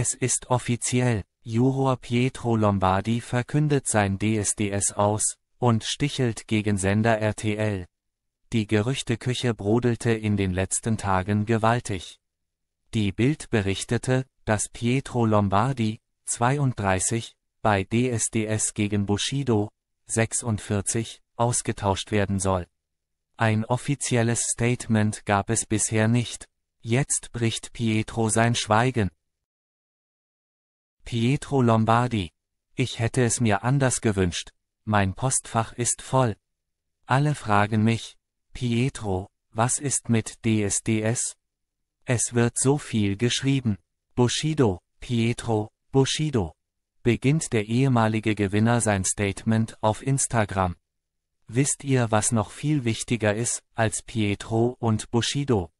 Es ist offiziell, Juror Pietro Lombardi verkündet sein DSDS aus und stichelt gegen Sender RTL. Die Gerüchteküche brodelte in den letzten Tagen gewaltig. Die Bild berichtete, dass Pietro Lombardi, 32, bei DSDS gegen Bushido, 46, ausgetauscht werden soll. Ein offizielles Statement gab es bisher nicht. Jetzt bricht Pietro sein Schweigen. Pietro Lombardi. Ich hätte es mir anders gewünscht. Mein Postfach ist voll. Alle fragen mich, Pietro, was ist mit DSDS? Es wird so viel geschrieben. Bushido, Pietro, Bushido. Beginnt der ehemalige Gewinner sein Statement auf Instagram. Wisst ihr, was noch viel wichtiger ist, als Pietro und Bushido?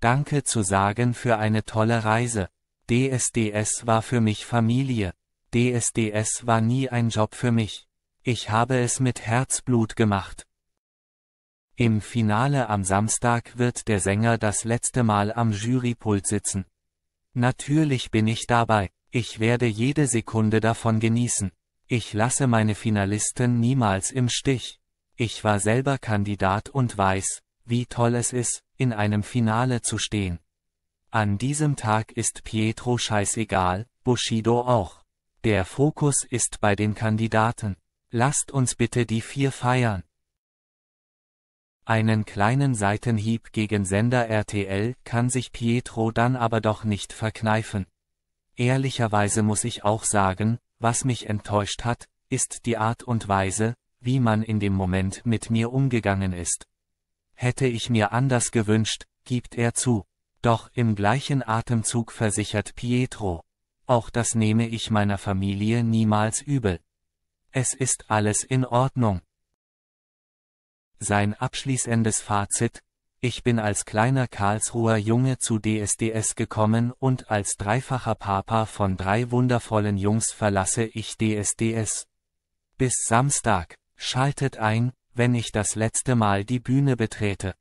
Danke zu sagen für eine tolle Reise. DSDS war für mich Familie. DSDS war nie ein Job für mich. Ich habe es mit Herzblut gemacht. Im Finale am Samstag wird der Sänger das letzte Mal am Jurypult sitzen. Natürlich bin ich dabei. Ich werde jede Sekunde davon genießen. Ich lasse meine Finalisten niemals im Stich. Ich war selber Kandidat und weiß, wie toll es ist, in einem Finale zu stehen. An diesem Tag ist Pietro scheißegal, Bushido auch. Der Fokus ist bei den Kandidaten. Lasst uns bitte die vier feiern. Einen kleinen Seitenhieb gegen Sender RTL kann sich Pietro dann aber doch nicht verkneifen. Ehrlicherweise muss ich auch sagen, was mich enttäuscht hat, ist die Art und Weise, wie man in dem Moment mit mir umgegangen ist. Hätte ich mir anders gewünscht, gibt er zu. Doch im gleichen Atemzug versichert Pietro. Auch das nehme ich meiner Familie niemals übel. Es ist alles in Ordnung. Sein abschließendes Fazit, ich bin als kleiner Karlsruher Junge zu DSDS gekommen und als dreifacher Papa von drei wundervollen Jungs verlasse ich DSDS. Bis Samstag, schaltet ein, wenn ich das letzte Mal die Bühne betrete.